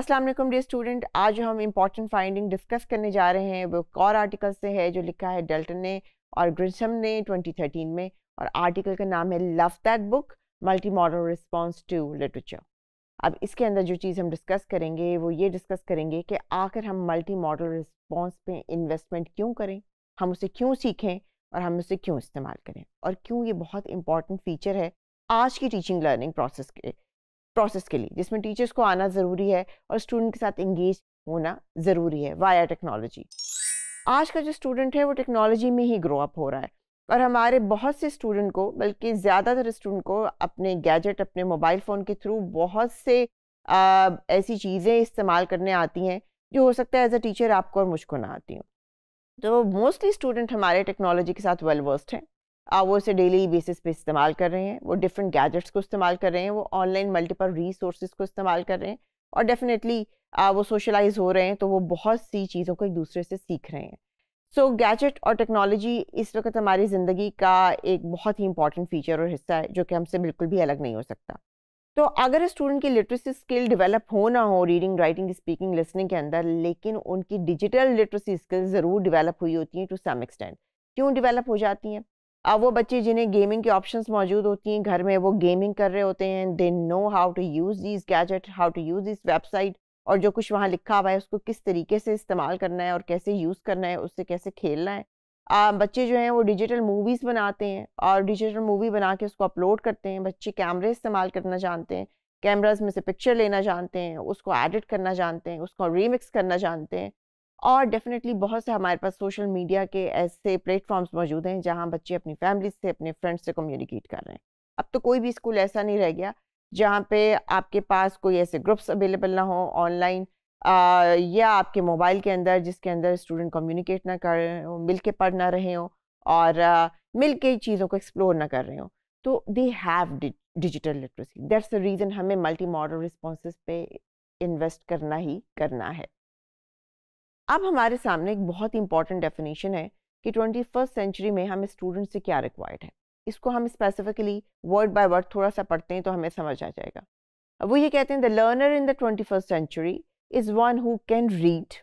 अस्सलाम वालेकुम dear student आज हम इम्पॉर्टेंट फाइंडिंग डिस्कस करने जा रहे हैं वो एक और आर्टिकल से है जो लिखा है डेल्टन ने और ग्रिशम ने 2013 में और आर्टिकल का नाम है love that book multimodal response to literature अब इसके अंदर जो चीज़ हम डिस्कस करेंगे वो ये डिस्कस करेंगे कि आखिर हम मल्टी मॉडल रिस्पॉन्स पे इन्वेस्टमेंट क्यों करें हम उसे क्यों सीखें और हम उसे क्यों इस्तेमाल करें और क्यों ये बहुत इंपॉर्टेंट फीचर है आज की टीचिंग लर्निंग प्रोसेस के प्रोसेस के लिए जिसमें टीचर्स को आना ज़रूरी है और स्टूडेंट के साथ इंगेज होना ज़रूरी है वाया टेक्नोलॉजी आज का जो स्टूडेंट है वो टेक्नोलॉजी में ही ग्रो अप हो रहा है और हमारे बहुत से स्टूडेंट को बल्कि ज़्यादातर स्टूडेंट को अपने गैजेट अपने मोबाइल फ़ोन के थ्रू बहुत से आ, ऐसी चीज़ें इस्तेमाल करने आती हैं जो हो सकता है एज अ टीचर आपको और मुझको ना आती हूँ तो मोस्टली स्टूडेंट हमारे टेक्नोलॉजी के साथ वेल वर्स्ट हैं आप वो उसे डेली बेसिस पे इस्तेमाल कर रहे हैं वो डिफरेंट गैजेट्स को इस्तेमाल कर रहे हैं वो ऑनलाइन मल्टीपल रिसोर्स को इस्तेमाल कर रहे हैं और डेफिनेटली वो सोशलाइज हो रहे हैं तो वो बहुत सी चीज़ों को एक दूसरे से सीख रहे हैं सो so, गैजेट और टेक्नोलॉजी इस वक्त हमारी ज़िंदगी का एक बहुत ही इंपॉर्टेंट फीचर और हिस्सा है जो कि हमसे बिल्कुल भी अलग नहीं हो सकता तो अगर स्टूडेंट की लिटरेसी स्किल डेवलप हो ना हो रीडिंग राइटिंग स्पीकिंग लिसनिंग के अंदर लेकिन उनकी डिजिटल लिटरेसी स्किल ज़रूर डेवलप हुई होती हैं टू सम एक्सटेंट क्यों डेवलप हो जाती हैं अब वो बच्चे जिन्हें गेमिंग के ऑप्शंस मौजूद होती हैं घर में वो गेमिंग कर रहे होते हैं they know how to use this gadget how to use this website और जो कुछ वहाँ लिखा हुआ है उसको किस तरीके से इस्तेमाल करना है और कैसे यूज़ करना है उससे कैसे खेलना है आ, बच्चे जो हैं वो डिजिटल मूवीज़ बनाते हैं और डिजिटल मूवी बना के उसको अपलोड करते हैं बच्चे कैमरे इस्तेमाल करना जानते हैं कैमराज में से पिक्चर लेना जानते हैं उसको एडिट करना जानते हैं उसको रीमिक्स करना जानते हैं और डेफिनेटली बहुत से हमारे पास सोशल मीडिया के ऐसे प्लेटफॉर्म्स मौजूद हैं जहां बच्चे अपनी फैमिली से अपने फ्रेंड्स से कम्युनिकेट कर रहे हैं अब तो कोई भी स्कूल ऐसा नहीं रह गया जहाँ पे आपके पास कोई ऐसे ग्रुप्स अवेलेबल ना हो ऑनलाइन या आपके मोबाइल के अंदर जिसके अंदर स्टूडेंट कम्युनिकेट ना कर रहे हो मिल के पढ़ ना रहे हो और मिल के चीज़ों को एक्सप्लोर ना कर रहे हो तो they have digital literacy that's the reason हमें मल्टी मॉडल रिस्पॉन्स पे इन्वेस्ट करना ही करना है अब हमारे सामने एक बहुत ही इंपॉर्टेंट डेफिनेशन है कि ट्वेंटी फर्स्ट सेंचुरी में हमें स्टूडेंट से क्या रिक्वायर्ड है इसको हम स्पेसिफिकली वर्ड बाय वर्ड थोड़ा सा पढ़ते हैं तो हमें समझ आ जाएगा वो ये कहते हैं the learner in the twenty first century is one who can read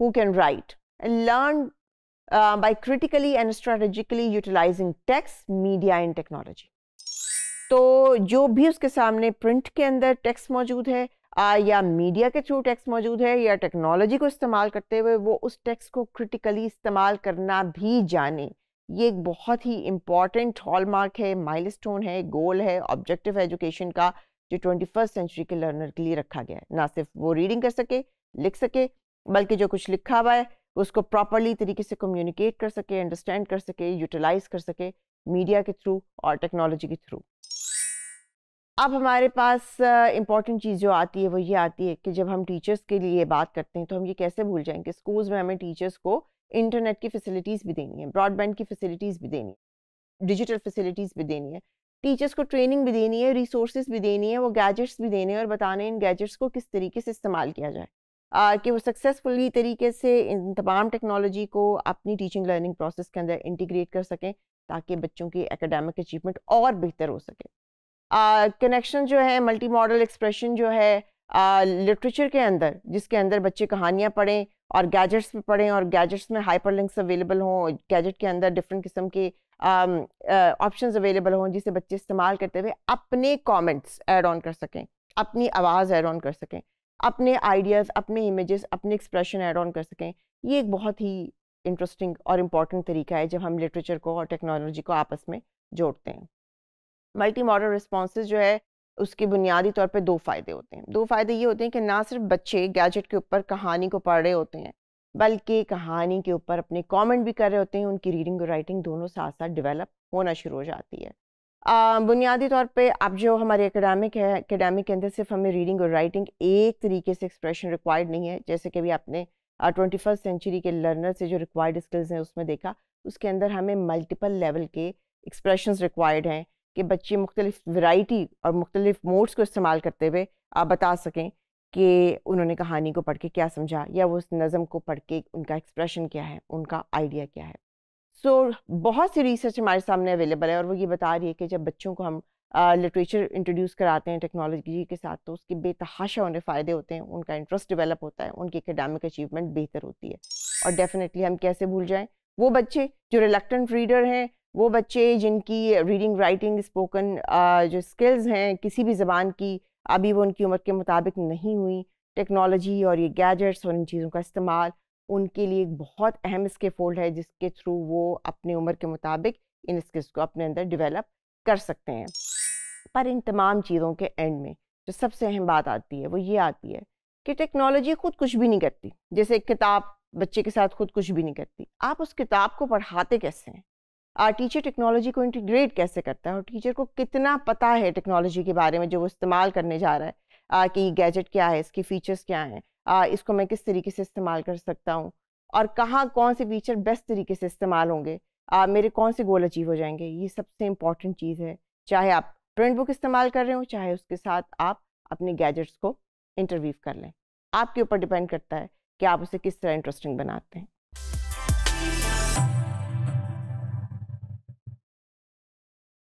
who can write and learn by critically and strategically utilising texts media and technology तो जो भी उसके सामने प्रिंट के अंदर टेक्स्ट मौजूद है आ, या मीडिया के थ्रू टेक्स्ट मौजूद है या टेक्नोलॉजी को इस्तेमाल करते हुए वो उस टेक्स्ट को क्रिटिकली इस्तेमाल करना भी जाने ये एक बहुत ही इम्पॉर्टेंट हॉलमार्क है माइलस्टोन है गोल है ऑब्जेक्टिव एजुकेशन का जो ट्वेंटी फर्स्ट सेंचुरी के लर्नर के लिए रखा गया है ना सिर्फ वो रीडिंग कर सके लिख सके बल्कि जो कुछ लिखा हुआ है उसको प्रॉपरली तरीके से कम्युनिकेट कर सके अंडरस्टैंड कर सके यूटिलाइज कर सके मीडिया के थ्रू और टेक्नोलॉजी के थ्रू अब हमारे पास इम्पॉर्टेंट चीज़ जो आती है वो ये आती है कि जब हम टीचर्स के लिए बात करते हैं तो हम ये कैसे भूल जाएंगे कि स्कूल्स में हमें टीचर्स को इंटरनेट की फैसिलिटीज़ भी देनी है ब्रॉडबैंड की फैसिलिटीज़ भी देनी है डिजिटल फैसिलिटीज़ भी देनी है टीचर्स को ट्रेनिंग भी देनी है रिसोर्स भी देनी है वो गैजेट्स भी देने हैं और बताने इन गैजेट्स को किस तरीके से इस्तेमाल किया जाए आ, कि वो सक्सेसफुली तरीके से इन तमाम टेक्नोलॉजी को अपनी टीचिंग लर्निंग प्रोसेस के अंदर इंटीग्रेट कर सकें ताकि बच्चों की एकेडमिक अचीवमेंट और बेहतर हो सके कनेक्शन जो है मल्टी मॉडल एक्सप्रेशन जो है लिटरेचर के अंदर जिसके अंदर बच्चे कहानियाँ पढ़ें और गैजेट्स पे पढ़ें और गैजेट्स में हाइपर लिंक्स अवेलेबल हों गैजेट के अंदर डिफरेंट किस्म के ऑप्शंस um, अवेलेबल हों जिसे बच्चे इस्तेमाल करते हुए अपने कमेंट्स ऐड ऑन कर सकें अपनी आवाज़ ऐड ऑन कर सकें अपने आइडियाज़ अपने इमेजेस अपने एक्सप्रेशन ऐड ऑन कर सकें ये एक बहुत ही इंटरेस्टिंग और इम्पॉर्टेंट तरीका है जब हम लिटरेचर को और टेक्नोलॉजी को आपस में जोड़ते हैं मल्टी मॉडल रिस्पॉन्स जो है उसके बुनियादी तौर पे दो फ़ायदे होते हैं दो फ़ायदे ये होते हैं कि ना सिर्फ बच्चे गैजेट के ऊपर कहानी को पढ़ रहे होते हैं बल्कि कहानी के ऊपर अपने कमेंट भी कर रहे होते हैं उनकी रीडिंग और राइटिंग दोनों साथ साथ डेवलप होना शुरू हो जाती है बुनियादी तौर पे अब जो हमारे एकेडमिक है एकेडमिक के अंदर सिर्फ हमें रीडिंग और राइटिंग एक तरीके से एक्सप्रेशन रिक्वायर्ड नहीं है जैसे कि अभी आपने ट्वेंटी फर्स्ट सेंचुरी के लर्नर से जो रिक्वायर्ड स्किल्स हैं उसमें देखा उसके अंदर हमें मल्टीपल लेवल के एक्सप्रेशन रिक्वायर्ड हैं कि बच्चे मुख्तलिफ वैरायटी और मुख्तलिफ मोड्स को इस्तेमाल करते हुए आप बता सकें कि उन्होंने कहानी को पढ़ के क्या समझा या वो उस नज़म को पढ़ के उनका एक्सप्रेशन क्या है उनका आइडिया क्या है सो so, बहुत सी रिसर्च हमारे सामने अवेलेबल है और वो ये बता रही है कि जब बच्चों को हम लिटरेचर इंट्रोड्यूस कराते हैं टेक्नोलॉजी के साथ तो उसके बेतहाशा उन्हें फ़ायदे होते हैं उनका इंटरेस्ट डेवलप होता है उनकी एकेडमिक अचीवमेंट बेहतर होती है और डेफिनेटली हम कैसे भूल जाएँ वो बच्चे जो रिलेक्टेंट रीडर हैं वो बच्चे जिनकी रीडिंग राइटिंग स्पोकन जो स्किल्स हैं किसी भी ज़बान की अभी वो उनकी उम्र के मुताबिक नहीं हुई टेक्नोलॉजी और ये गैजेट्स और इन चीज़ों का इस्तेमाल उनके लिए एक बहुत अहम स्किल फोल्ड है जिसके थ्रू वो अपने उम्र के मुताबिक इन स्किल्स को अपने अंदर डिवेलप कर सकते हैं पर इन तमाम चीज़ों के एंड में जो सबसे अहम बात आती है वो ये आती है कि टेक्नोलॉजी खुद कुछ भी नहीं करती जैसे एक किताब बच्चे के साथ खुद कुछ भी नहीं करती आप उस किताब को पढ़ाते कैसे हैं टीचर टेक्नोलॉजी को इंटीग्रेट कैसे करता है और टीचर को कितना पता है टेक्नोलॉजी के बारे में जो वो इस्तेमाल करने जा रहा है आ, कि गैजेट क्या है इसकी फ़ीचर्स क्या हैं इसको मैं किस तरीके से इस्तेमाल कर सकता हूँ और कहाँ कौन से फीचर बेस्ट तरीके से इस्तेमाल होंगे आ, मेरे कौन से गोल अचीव हो जाएंगे ये सबसे इम्पॉर्टेंट चीज़ है चाहे आप प्रिंट बुक इस्तेमाल कर रहे हो चाहे उसके साथ आप अपने गैजेट्स को इंटरव्यू कर लें आपके ऊपर डिपेंड करता है कि आप उसे किस तरह इंटरेस्टिंग बनाते हैं